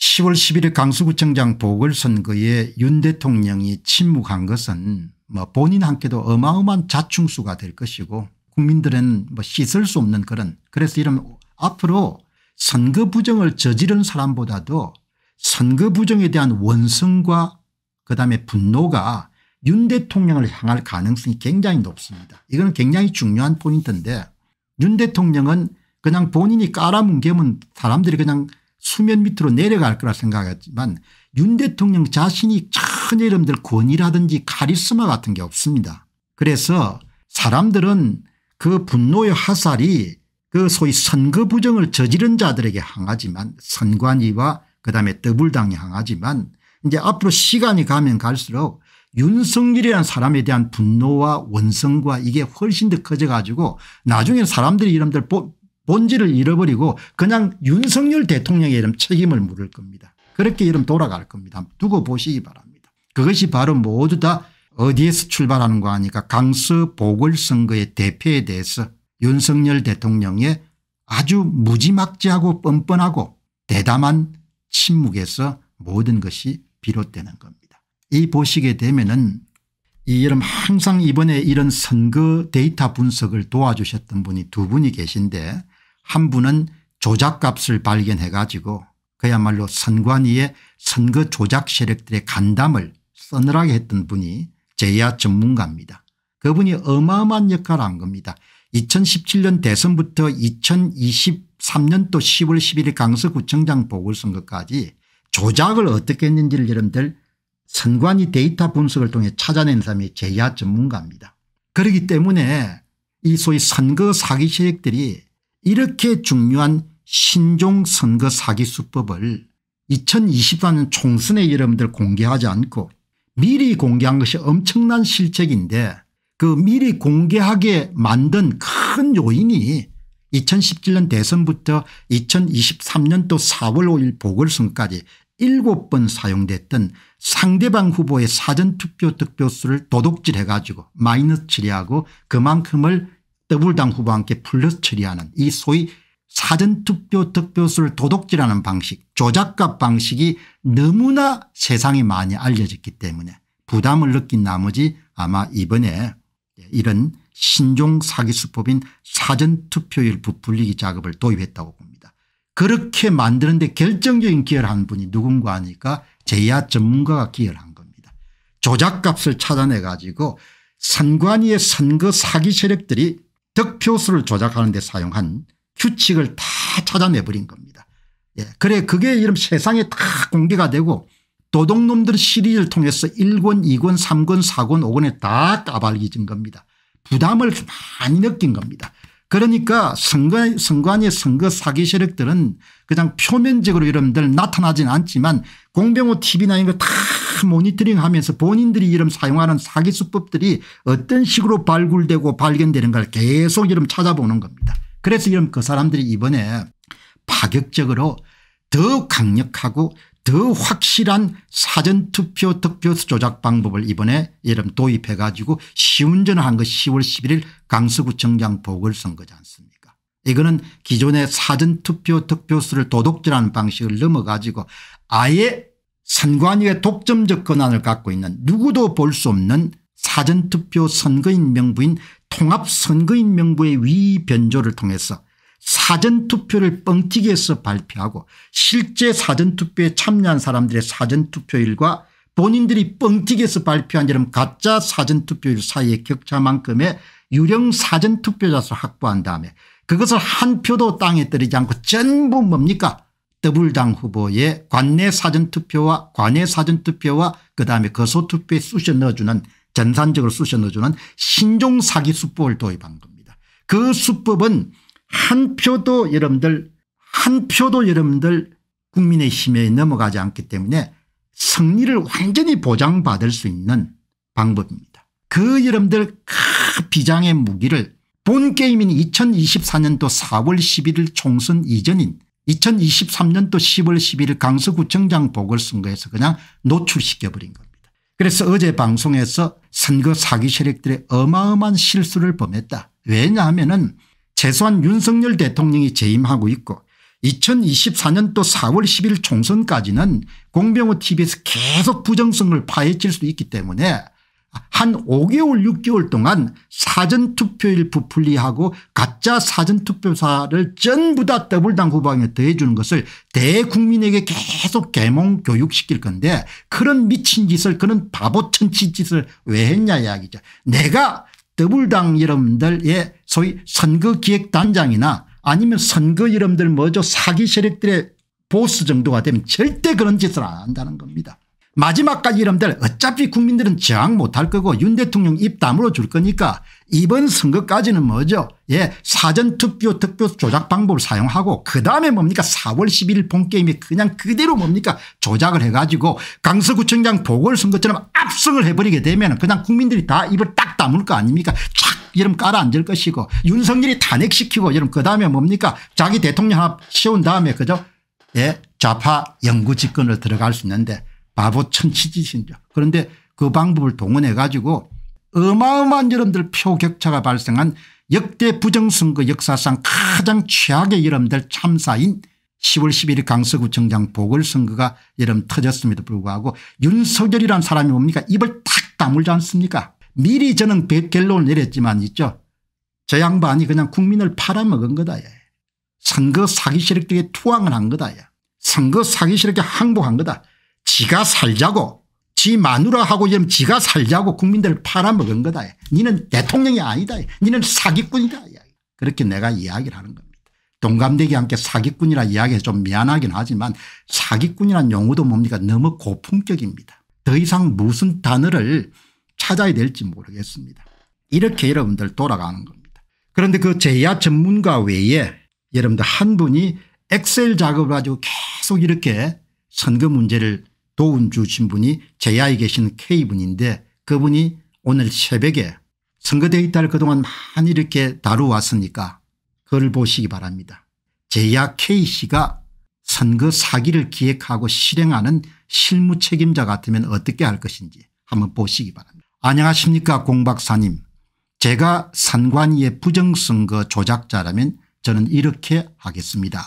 10월 11일 강서구청장 보궐선거에 윤 대통령이 침묵한 것은 뭐본인한께도 어마어마한 자충수가 될 것이고 국민들은 뭐 씻을 수 없는 그런 그래서 이런 앞으로 선거 부정을 저지른 사람보다도 선거 부정에 대한 원성과 그다음에 분노가 윤 대통령을 향할 가능성이 굉장히 높습니다. 이건 굉장히 중요한 포인트인데 윤 대통령은 그냥 본인이 깔아뭉개면 사람들이 그냥 수면 밑으로 내려갈 거라 생각했지만 윤 대통령 자신이 전혀 여러분들 권위라든지 카리스마 같은 게 없습니다. 그래서 사람들은 그 분노의 화살이 그 소위 선거 부정을 저지른 자들에게 항하지만 선관위와 그다음에 더불당에 항하지만 이제 앞으로 시간이 가면 갈수록 윤석열이라는 사람에 대한 분노와 원성과 이게 훨씬 더 커져 가지고 나중에 사람들이 이름들 본질을 잃어버리고 그냥 윤석열 대통령의 이름 책임을 물을 겁니다. 그렇게 이름 돌아갈 겁니다. 두고 보시기 바랍니다. 그것이 바로 모두 다 어디에서 출발하는 거 아니까 강서 보궐선거의 대표에 대해서 윤석열 대통령의 아주 무지막지하고 뻔뻔하고 대담한 침묵에서 모든 것이 비롯되는 겁니다. 이 보시게 되면은 이 여름 항상 이번에 이런 선거 데이터 분석을 도와주셨던 분이 두 분이 계신데 한 분은 조작값을 발견해 가지고 그야말로 선관위의 선거 조작 세력들의 간담을 서늘하게 했던 분이 제야 전문가입니다. 그분이 어마어마한 역할을 한 겁니다. 2017년 대선부터 2023년도 10월 11일 강서구청장 보궐선거까지 조작을 어떻게 했는지를 여러분들 선관위 데이터 분석을 통해 찾아낸 사람이 제야 전문가입니다. 그렇기 때문에 이 소위 선거 사기 세력들이 이렇게 중요한 신종 선거 사기 수법을 2 0 2 4년 총선에 여러분들 공개하지 않고 미리 공개한 것이 엄청난 실책인데 그 미리 공개하게 만든 큰 요인이 2017년 대선부터 2023년도 4월 5일 보궐선까지 7번 사용됐던 상대방 후보의 사전투표 득표수를 도둑질해 가지고 마이너스 처리하고 그만큼을 더불당 후보와 함께 플러스 처리하는 이 소위 사전투표 득표수를 도둑질하는 방식 조작값 방식이 너무나 세상에 많이 알려졌기 때문에 부담을 느낀 나머지 아마 이번에 이런 신종 사기수법인 사전투표율 부풀리기 작업을 도입했다고 봅니다. 그렇게 만드는데 결정적인 기여를 한 분이 누군가 하니까 제야 전문가가 기여를 한 겁니다. 조작값을 찾아내 가지고 선관위의 선거 사기 세력들이 득표수를 조작하는 데 사용한 규칙을 다 찾아내버린 겁니다. 예. 그래 그게 이런 세상에 다 공개가 되고 도둑놈들 시리즈를 통해서 1권 2권 3권 4권 5권에 다 까발기진 겁니다. 부담을 많이 느낀 겁니다. 그러니까 선거, 선관위 선거 사기 세력들은 그냥 표면적으로 여러분들 나타나진 않지만 공병호 TV나 이런 거 다 모니터링하면서 본인들이 이름 사용하는 사기 수법들이 어떤 식으로 발굴되고 발견되는가를 계속 이름 찾아보는 겁니다. 그래서 이름 그 사람들이 이번에 파격적으로 더 강력하고 더 확실한 사전투표 득표수 조작 방법을 이번에 이름 도입해 가지고 시운전을 한것 10월 11일 강서구청장 보궐선거지 않습니까 이거는 기존의 사전투표 득표수를 도둑질하는 방식을 넘어가지고 아예 선관위의 독점적 권한을 갖고 있는 누구도 볼 수 없는 사전투표 선거인 명부인 통합선거인 명부의 위변조를 통해서 사전투표를 뻥튀기해서 발표하고 실제 사전투표에 참여한 사람들의 사전투표율과 본인들이 뻥튀기해서 발표한 이런 가짜 사전투표율 사이의 격차만큼의 유령 사전투표자수 확보한 다음에 그것을 한 표도 땅에 때리지 않고 전부 뭡니까 더블당 후보의 관내 사전투표와 관내 사전투표와 그다음에 거소투표에 쑤셔 넣어주는 전산적으로 쑤셔 넣어주는 신종 사기 수법을 도입한 겁니다. 그 수법은 한 표도 여러분들 한 표도 여러분들 국민의힘에 넘어가지 않기 때문에 승리를 완전히 보장받을 수 있는 방법입니다. 그 여러분들 큰 비장의 무기를 본 게임인 2024년도 4월 11일 총선 이전인 2023년도 10월 11일 강서구청장 보궐선거에서 그냥 노출시켜버린 겁니다. 그래서 어제 방송에서 선거 사기 세력들의 어마어마한 실수를 범했다. 왜냐하면 은 재수한 윤석열 대통령이 재임하고 있고 2024년도 4월 10일 총선까지는 공병호 tv에서 계속 부정성을 파헤칠 수 있기 때문에 한 5개월 6개월 동안 사전투표일 부풀리하고 가짜 사전투표사를 전부 다 더블당 후방에 더해주는 것을 대국민에게 계속 개몽 교육시킬 건데 그런 미친 짓을 그런 바보 천치 짓을 왜 했냐 이야기죠. 내가 더블당 여러분들의 소위 선거기획단장이나 아니면 선거 여러분들 뭐죠 사기 세력들의 보스 정도가 되면 절대 그런 짓을 안 한다는 겁니다. 마지막까지 이름들 어차피 국민들은 저항 못할 거고 윤 대통령 입 다물어 줄 거니까 이번 선거까지는 뭐죠 예 사전투표 투표 조작 방법을 사용하고 그다음에 뭡니까 4월 11일 본게임에 그냥 그대로 뭡니까 조작을 해가지고 강서구청장 보궐선거처럼 압승을 해버리게 되면 그냥 국민들이 다 입을 딱 다물 거 아닙니까 촥 이름 깔아앉을 것이고 윤석열이 탄핵시키고 이름 그다음에 뭡니까 자기 대통령 하나 세운 다음에 그죠 예 좌파 영구 집권을 들어갈 수 있는데 바보 천치짓인자 그런데 그 방법을 동원해 가지고 어마어마한 여러분들 표 격차가 발생한 역대 부정선거 역사상 가장 최악의 여러분들 참사인 10월 11일 강서구청장 보궐선거가 여러분 터졌음에도 불구하고 윤석열이란 사람이 뭡니까 입을 탁 다물지 않습니까 미리 저는 결론을 내렸지만 있죠 저 양반이 그냥 국민을 팔아먹은 거다 예. 선거 사기 세력들에 투항을 한 거다 예. 선거 사기 세력에 항복한 거다 지가 살자고 지 마누라 하고 이러면 지가 살자고 국민들을 팔아먹은 거다. 니는 대통령이 아니다. 니는 사기꾼이다. 그렇게 내가 이야기를 하는 겁니다. 동감되기 않게 사기꾼이라 이야기해서 좀 미안하긴 하지만 사기꾼이란 용어도 뭡니까 너무 고품격입니다. 더 이상 무슨 단어를 찾아야 될지 모르겠습니다. 이렇게 여러분들 돌아가는 겁니다. 그런데 그 제야 전문가 외에 여러분들 한 분이 엑셀 작업을 가지고 계속 이렇게 선거 문제를 도움 주신 분이 제야에 계신 K분인데 그분이 오늘 새벽에 선거 데이터를 그동안 많이 이렇게 다루왔으니까 그걸 보시기 바랍니다. 제야 K씨가 선거 사기를 기획하고 실행하는 실무 책임자 같으면 어떻게 할 것인지 한번 보시기 바랍니다. 안녕하십니까 공 박사님. 제가 산관위의 부정선거 조작자라면 저는 이렇게 하겠습니다.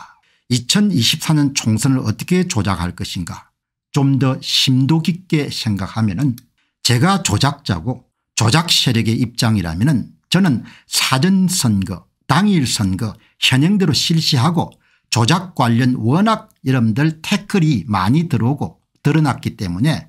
2024년 총선을 어떻게 조작할 것인가 좀더 심도 깊게 생각하면 은 제가 조작자고 조작 세력의 입장이라면 은 저는 사전선거 당일선거 현행대로 실시하고 조작 관련 워낙 여러분들 태클이 많이 들어오고 드러났기 때문에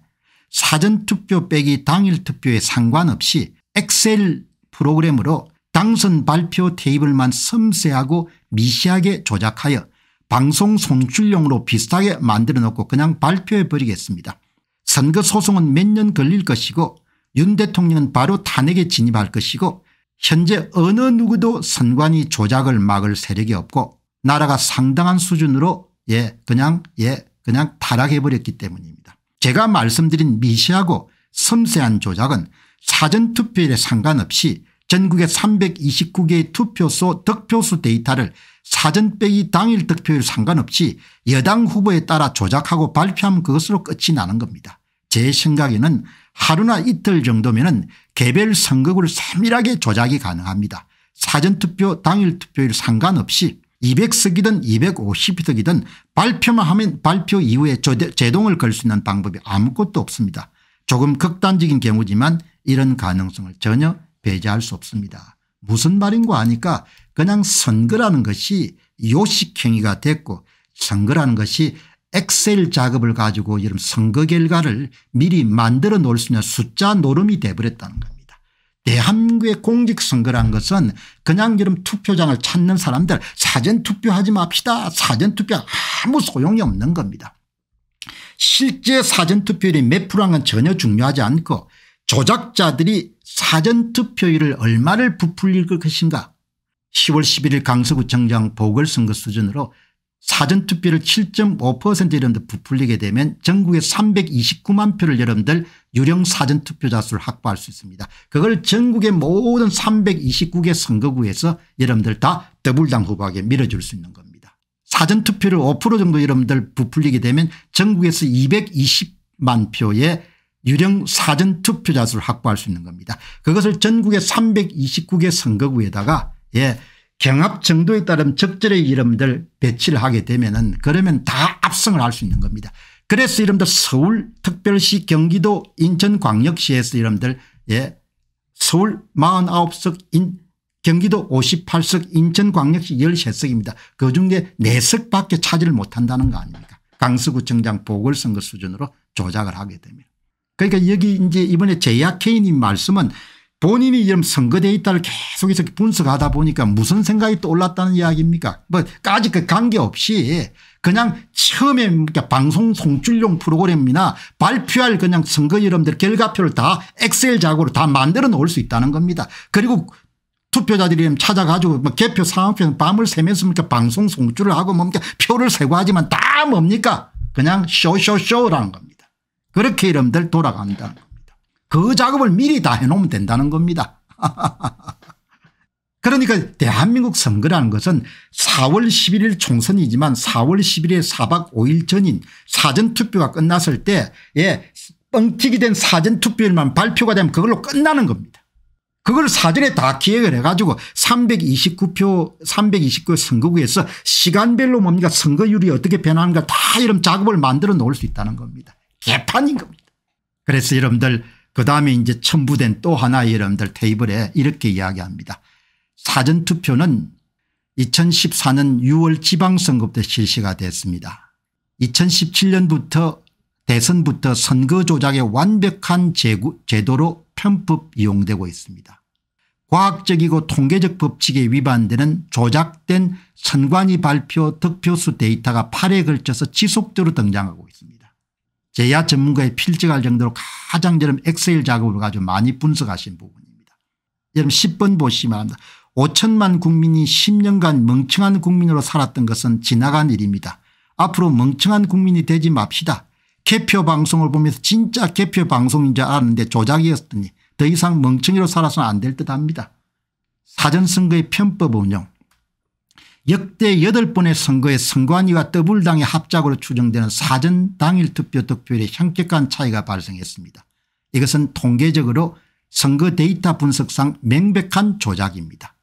사전투표 빼기 당일투표에 상관없이 엑셀 프로그램으로 당선 발표 테이블만 섬세하고 미시하게 조작하여 방송 송출용으로 비슷하게 만들어 놓고 그냥 발표해 버리겠습니다. 선거 소송은 몇 년 걸릴 것이고 윤 대통령은 바로 탄핵에 진입할 것이고 현재 어느 누구도 선관위 조작을 막을 세력이 없고 나라가 상당한 수준으로 예 그냥 예 그냥 타락해버렸기 때문입니다. 제가 말씀드린 미시하고 섬세한 조작은 사전투표일에 상관없이 전국의 329개의 투표소 득표수 데이터를 사전 빼기 당일 득표율 상관없이 여당 후보에 따라 조작하고 발표하면 그것으로 끝이 나는 겁니다. 제 생각에는 하루나 이틀 정도면 은 개별 선거구를 세밀하게 조작이 가능합니다. 사전투표 당일 투표율 상관없이 200석이든 250석이든 발표만 하면 발표 이후에 제동을 걸 수 있는 방법이 아무것도 없습니다. 조금 극단적인 경우지만 이런 가능성을 전혀 배제할 수 없습니다. 무슨 말인고 하니까 그냥 선거라는 것이 요식행위가 됐고 선거라는 것이 엑셀 작업을 가지고 이런 선거 결과를 미리 만들어 놓을 수 있는 숫자 노름이 돼버렸다는 겁니다. 대한민국의 공직선거란 것은 그냥 이런 투표장을 찾는 사람들 사전투표하지 맙시다. 사전투표 아무 소용이 없는 겁니다. 실제 사전투표율이 몇 프로인 건 전혀 중요하지 않고 조작자들이 사전투표율을 얼마를 부풀릴 것인가 10월 11일 강서구청장 보궐선거 수준으로 사전투표를 7.5% 이름도 부풀리게 되면 전국에 329만 표를 여러분들 유령 사전투표자 수를 확보할 수 있습니다. 그걸 전국의 모든 329개 선거구에서 여러분들 다더블당 후보에게 밀어줄 수 있는 겁니다. 사전투표를 5% 정도 여러분들 부풀리게 되면 전국에서 220만 표의 유령 사전 투표자 수를 확보할 수 있는 겁니다. 그것을 전국의 329개 선거구에다가 예 경합 정도에 따른 적절의 이름들 배치를 하게 되면은 그러면 다 압승을 할 수 있는 겁니다. 그래서 이름들 서울 특별시 경기도 인천광역시에서 이름들 예 서울 49석 인 경기도 58석 인천광역시 13석입니다. 그중에 4석밖에 차지를 못한다는 거 아닙니까 강서구청장 보궐선거 수준으로 조작을 하게 됩니다. 그러니까 여기 이제 이번에 제약케인님 말씀은 본인이 이런 선거 데이터를 계속해서 분석하다 보니까 무슨 생각이 떠올랐다는 이야기입니까 뭐 까지 그 관계없이 그냥 처음에 그러니까 방송 송출용 프로그램이나 발표할 그냥 선거 이름들 결과표를 다 엑셀 자고로 다 만들어 놓을 수 있다는 겁니다. 그리고 투표자들이 찾아가지고 뭐 개표 상황표 밤을 새면서 그러니까 방송 송출을 하고 뭡니까 뭐 그러니까 표를 세고 하지만 다 뭡니까 그냥 쇼쇼쇼라는 겁니다. 그렇게 이름들 돌아간다는 겁니다. 그 작업을 미리 다 해놓으면 된다는 겁니다. 그러니까 대한민국 선거라는 것은 4월 11일 총선이지만 4월 11일 4박 5일 전인 사전투표가 끝났을 때에 뻥튀기 된 사전투표일만 발표가 되면 그걸로 끝나는 겁니다. 그걸 사전에 다 기획을 해가지고 329표 329 선거구에서 시간별로 뭡니까 선거율이 어떻게 변하는가 다 이런 작업을 만들어 놓을 수 있다는 겁니다. 개판인 겁니다. 그래서 여러분들 그 다음에 이제 첨부된 또 하나의 여러분들 테이블에 이렇게 이야기합니다. 사전투표는 2014년 6월 지방선거 때 실시가 됐습니다. 2017년부터 대선부터 선거 조작의 완벽한 제구, 제도로 편법 이용되고 있습니다. 과학적이고 통계적 법칙에 위반되는 조작된 선관위 발표 득표수 데이터가 8회 걸쳐서 지속적으로 등장하고 있습니다. 제야 전문가의 필적할 정도로 가장 저런 엑셀 작업을 가지고 많이 분석하신 부분입니다. 여러분 10번 보시면 합니다. 5천만 국민이 10년간 멍청한 국민으로 살았던 것은 지나간 일입니다. 앞으로 멍청한 국민이 되지 맙시다. 개표 방송을 보면서 진짜 개표 방송인 줄 알았는데 조작이었더니 더 이상 멍청이로 살아서는 안 될 듯합니다. 사전선거의 편법 운영 역대 8번의 선거에 선관위와 더블당의 합작으로 추정되는 사전 당일 투표 득표율의 현격한 차이가 발생했습니다. 이것은 통계적으로 선거 데이터 분석상 명백한 조작입니다.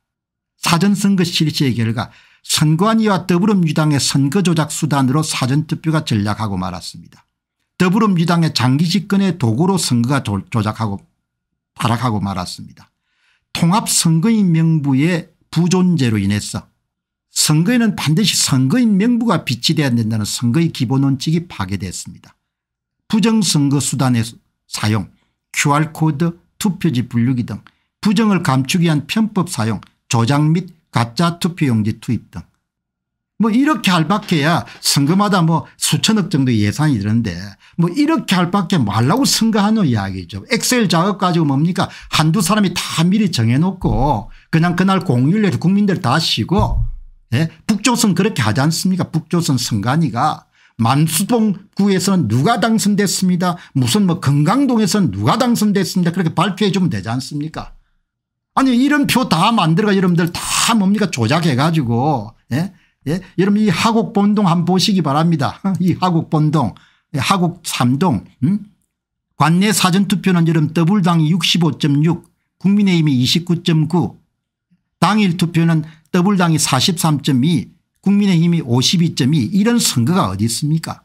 사전선거 실시의 결과 선관위와 더불어민주당의 선거조작 수단으로 사전투표가 전략하고 말았습니다. 더불어민주당의 장기 집권의 도구로 선거가 조작하고 발악하고 말았습니다. 통합선거인 명부의 부존재로 인해서 선거에는 반드시 선거인 명부가 비치돼야 된다는 선거의 기본 원칙이 파괴됐습니다. 부정선거 수단의 사용 QR코드 투표지 분류기 등 부정을 감추기 위한 편법 사용 조작 및 가짜 투표용지 투입 등 뭐 이렇게 할 밖에야 선거마다 뭐 수천억 정도 예산이 드는데 뭐 이렇게 할 밖에 말라고 뭐 선거하는 이야기죠. 엑셀 작업 가지고 뭡니까 한두 사람이 다 미리 정해놓고 그냥 그날 공휴일에 국민들 다 쉬고 예? 북조선 그렇게 하지 않습니까 북조선 선관위가 만수동구에서는 누가 당선됐습니다 무슨 뭐 금강동에서는 누가 당선됐습니다 그렇게 발표해 주면 되지 않습니까 아니 이런 표 다 만들어가 여러분들 다 뭡니까 조작해 가지고 예? 예? 여러분 이 하곡본동 한번 보시기 바랍니다 이 하곡본동 예, 하곡 삼동 음? 관내 사전투표는 여러분 더블당이65.6 국민의힘이 29.9 당일 투표는 더블당이43.2 국민의힘이 52.2 이런 선거가 어디 있습니까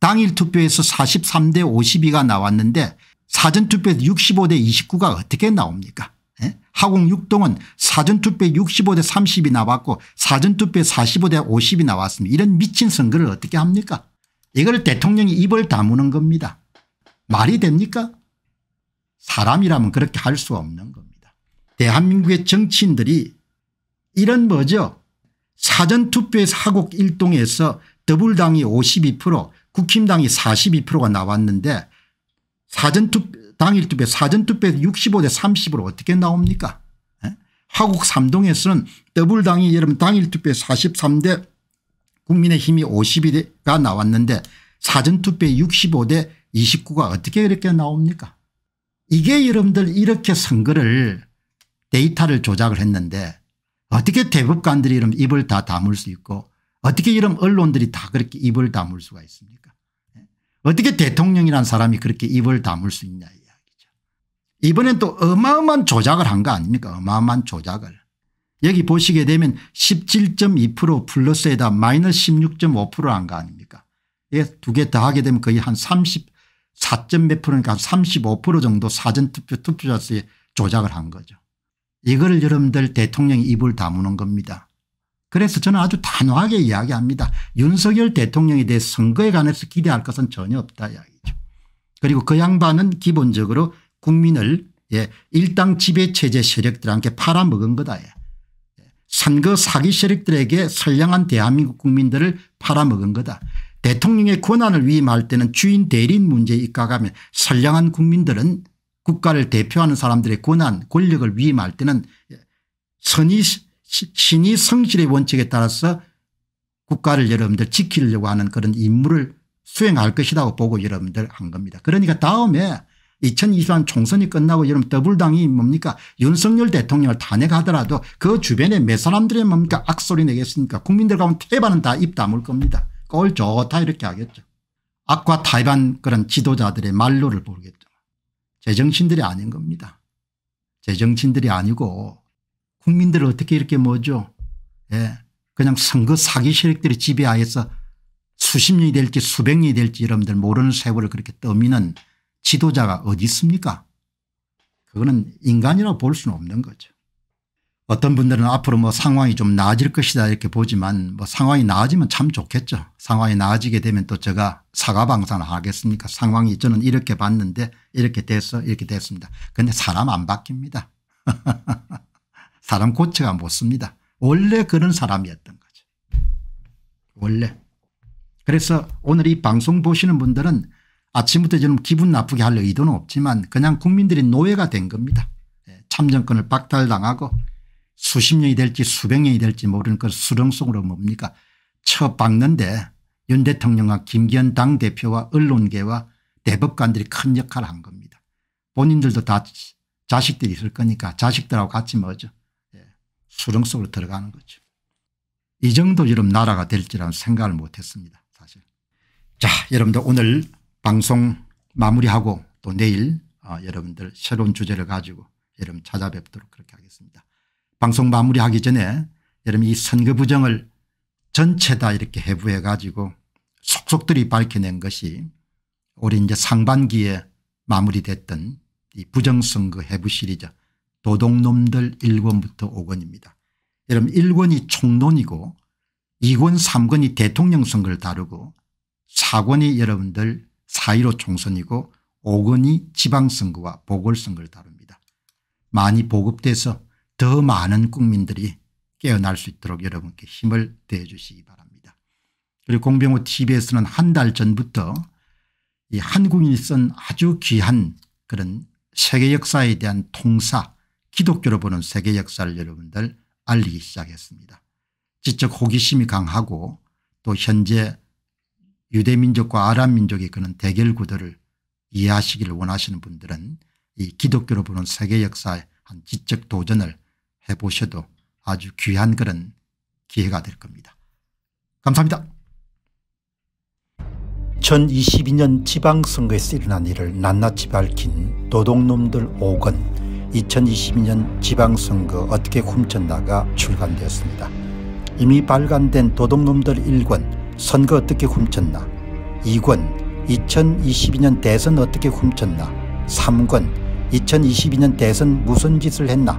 당일 투표에서 43대 52가 나왔는데 사전투표에서 65대 29가 어떻게 나옵니까 예? 하공 6동은 사전투표에 65대 30이 나왔고 사전투표에 45대 50이 나왔습니다. 이런 미친 선거를 어떻게 합니까 이걸 대통령이 입을 다무는 겁니다. 말이 됩니까 사람이라면 그렇게 할 수 없는 겁니다. 대한민국의 정치인들이 이런 뭐죠. 사전투표에서 하곡 1동에서 더불당이 52% 국힘당이 42%가 나왔는데 사전투표 당일투표 사전투표에서 65대 30으로 어떻게 나옵니까 에? 예? 하곡 삼동에서는 더불당이 여러분 당일투표에 43대 국민의힘이 52가 나왔는데 사전투표에 65대 29가 어떻게 이렇게 나옵니까 이게 여러분들 이렇게 선거를 데이터를 조작을 했는데 어떻게 대법관들이 이런 입을 다 다물 수 있고 어떻게 이런 언론들이 다 그렇게 입을 다물 수가 있습니까 예? 어떻게 대통령이란 사람이 그렇게 입을 다물 수 있냐 이야기죠. 이번엔 또 어마어마한 조작을 한 거 아닙니까 어마어마한 조작을. 여기 보시게 되면 17.2% 플러스에다 마이너스 16.5%한거 아닙니까 예, 두개 더 하게 되면 거의 한 34. 몇 프로니까 한 35% 정도 사전투표 투표자 수에 조작을 한 거죠. 이거를 여러분들 대통령이 입을 다무는 겁니다. 그래서 저는 아주 단호하게 이야기합니다. 윤석열 대통령에 대해 선거에 관해서 기대할 것은 전혀 없다 이야기죠. 그리고 그 양반은 기본적으로 국민을 예, 일당 지배체제 세력들한테 팔아먹은 거다. 예. 선거 사기 세력들에게 선량한 대한민국 국민들을 팔아먹은 거다. 대통령의 권한을 위임할 때는 주인 대리인 문제에 입각하면 선량한 국민들은 국가를 대표하는 사람들의 권한 권력을 위임할 때는 선의 신이 성실의 원칙에 따라서 국가를 여러분들 지키려고 하는 그런 임무를 수행할 것이라고 보고 여러분들 한 겁니다. 그러니까 다음에 2023 총선이 끝나고 여러분 더블당이 뭡니까 윤석열 대통령을 탄핵하더라도 그 주변에 몇 사람들이 뭡니까 악소리 내겠습니까 국민들 가운데 태반은 다 입 다물 겁니다. 꼴 좋다 이렇게 하겠죠. 악과 타이반 그런 지도자들의 말로를 보겠죠. 제정신들이 아닌 겁니다. 제정신들이 아니고 국민들을 어떻게 이렇게 뭐죠 예. 그냥 선거 사기 세력들이 지배하에서 수십 년이 될지 수백 년이 될지 여러분들 모르는 세월을 그렇게 떠미는 지도자가 어디 있습니까 그거는 인간이라고 볼 수는 없는 거죠. 어떤 분들은 앞으로 뭐 상황이 좀 나아질 것이다 이렇게 보지만 뭐 상황이 나아지면 참 좋겠죠. 상황이 나아지게 되면 또 제가 사과방사를 하겠습니까 상황이 저는 이렇게 봤는데 이렇게 돼서 이렇게 됐습니다. 그런데 사람 안 바뀝니다. 사람 고쳐가 못 씁니다. 원래 그런 사람이었던 거죠. 원래. 그래서 오늘 이 방송 보시는 분들은 아침부터 저는 기분 나쁘게 할 의도는 없지만 그냥 국민들이 노예가 된 겁니다. 예, 참정권을 박탈당하고 수십 년이 될지 수백 년이 될지 모르는 그 수렁속으로 뭡니까 처박는데 윤 대통령과 김기현 당대표와 언론계와 대법관들이 큰 역할을 한 겁니다. 본인들도 다 자식들이 있을 거니까 자식들하고 같이 뭐죠 예. 수렁 속으로 들어가는 거죠. 이정도여럼 나라가 될지라는 생각을 못했습니다 사실. 자 여러분들 오늘 방송 마무리하고 또 내일 어, 여러분들 새로운 주제를 가지고 여러분 찾아뵙도록 그렇게 하겠습니다. 방송 마무리하기 전에 여러분 이 선거 부정을 전체 다 이렇게 해부해 가지고 속속들이 밝혀낸 것이 올해 이제 상반기에 마무리됐던 이 부정선거 해부 시리즈 도둑놈들 1권부터 5권입니다. 여러분 1권이 총론이고 2권 3권이 대통령 선거를 다루고 4권이 여러분들 4.15 총선이고 5권이 지방선거와 보궐선거를 다룹니다. 많이 보급돼서 더 많은 국민들이 깨어날 수 있도록 여러분께 힘을 대해 주시기 바랍니다. 그리고 공병호 tv에서는 한 달 전부터 이 한국인이 쓴 아주 귀한 그런 세계 역사에 대한 통사 기독교로 보는 세계 역사를 여러분들 알리기 시작했습니다. 지적 호기심이 강하고 또 현재 유대민족과 아랍민족의 그런 대결 구도를 이해하시기를 원하시는 분들은 이 기독교로 보는 세계 역사의 한 지적 도전을 해보셔도 아주 귀한 그런 기회가 될 겁니다. 감사합니다. 2022년 지방선거에서 일어난 일을 낱낱이 밝힌 도둑놈들 5권 2022년 지방선거 어떻게 훔쳤나가 출간되었습니다. 이미 발간된 도둑놈들 1권 선거 어떻게 훔쳤나 2권 2022년 대선 어떻게 훔쳤나 3권 2022년 대선 무슨 짓을 했나